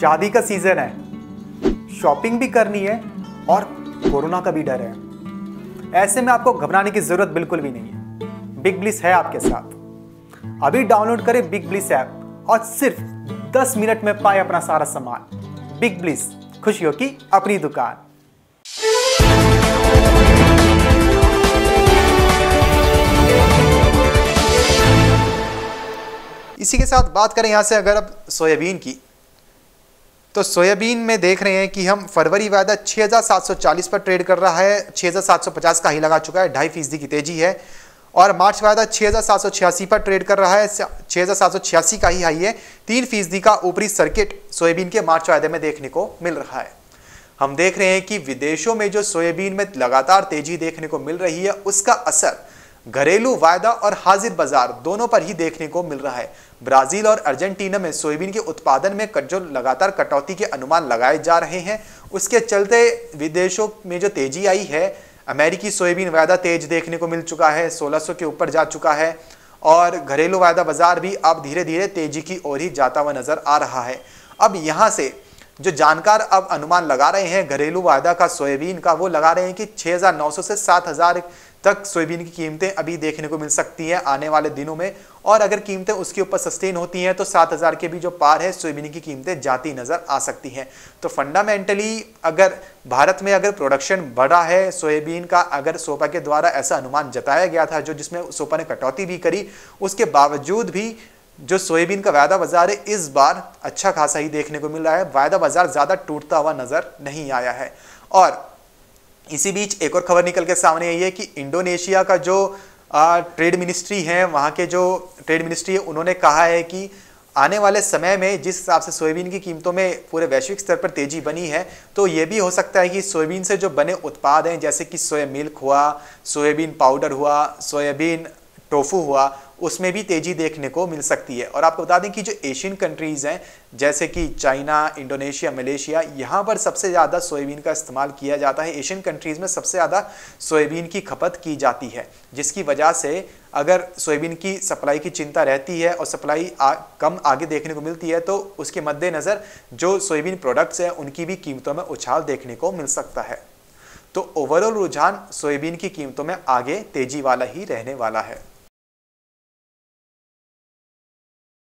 शादी का सीज़न है शॉपिंग भी करनी है और कोरोना का भी डर है ऐसे में आपको घबराने की ज़रूरत बिल्कुल भी नहीं है बिग ब्लिस है आपके साथ अभी डाउनलोड करें बिग ब्लिस ऐप और सिर्फ 10 मिनट में पाए अपना सारा सामान बिग ब्लिस खुशियों की अपनी दुकान इसी के साथ बात करें यहाँ से अगर अब सोयाबीन की तो सोयाबीन में देख रहे हैं कि हम फरवरी वायदा 6,740 पर ट्रेड कर रहा है 6,750 का ही लगा चुका है ढाई फीसदी की तेजी है और मार्च वायदा 6,786 पर ट्रेड कर रहा है 6,786 का ही हाई है तीन फीसदी का ऊपरी सर्किट सोयाबीन के मार्च वायदे में देखने को मिल रहा है हम देख रहे हैं कि विदेशों में जो सोयाबीन में लगातार तेजी देखने को मिल रही है उसका असर घरेलू वायदा और हाजिर बाजार दोनों पर ही देखने को मिल रहा है ब्राजील और अर्जेंटीना में सोयाबीन के उत्पादन में जो लगातार कटौती के अनुमान लगाए जा रहे हैं उसके चलते विदेशों में जो तेजी आई है अमेरिकी सोयाबीन वायदा तेज देखने को मिल चुका है 1600 के ऊपर जा चुका है और घरेलू वायदा बाजार भी अब धीरे धीरे तेजी की ओर ही जाता हुआ नजर आ रहा है अब यहाँ से जो जानकार अब अनुमान लगा रहे हैं घरेलू वायदा का सोयाबीन का वो लगा रहे हैं कि 6,900 से 7,000 तक सोयाबीन की कीमतें अभी देखने को मिल सकती हैं आने वाले दिनों में और अगर कीमतें उसके ऊपर सस्टेन होती हैं तो 7,000 के भी जो पार है सोयाबीन की कीमतें जाती नज़र आ सकती हैं तो फंडामेंटली अगर भारत में अगर प्रोडक्शन बढ़ा है सोयाबीन का अगर सोपा के द्वारा ऐसा अनुमान जताया गया था जो जिसमें सोपा ने कटौती भी करी उसके बावजूद भी जो सोयाबीन का वायदा बाजार है इस बार अच्छा खासा ही देखने को मिल रहा है वायदा बाजार ज़्यादा टूटता हुआ नज़र नहीं आया है और इसी बीच एक और खबर निकल के सामने आई है कि इंडोनेशिया का जो ट्रेड मिनिस्ट्री है वहाँ के जो ट्रेड मिनिस्ट्री है उन्होंने कहा है कि आने वाले समय में जिस हिसाब से सोयाबीन की कीमतों में पूरे वैश्विक स्तर पर तेजी बनी है तो ये भी हो सकता है कि सोयाबीन से जो बने उत्पाद हैं जैसे कि सोया मिल्क हुआ सोयाबीन पाउडर हुआ सोयाबीन टोफू हुआ उसमें भी तेजी देखने को मिल सकती है और आपको बता दें कि जो एशियन कंट्रीज़ हैं जैसे कि चाइना इंडोनेशिया मलेशिया यहाँ पर सबसे ज़्यादा सोयाबीन का इस्तेमाल किया जाता है एशियन कंट्रीज़ में सबसे ज़्यादा सोयाबीन की खपत की जाती है जिसकी वजह से अगर सोयाबीन की सप्लाई की चिंता रहती है और सप्लाई आ, कम आगे देखने को मिलती है तो उसके मद्देनज़र जो सोयाबीन प्रोडक्ट्स हैं उनकी भी कीमतों में उछाल देखने को मिल सकता है तो ओवरऑल रुझान सोयाबीन की कीमतों में आगे तेजी वाला ही रहने वाला है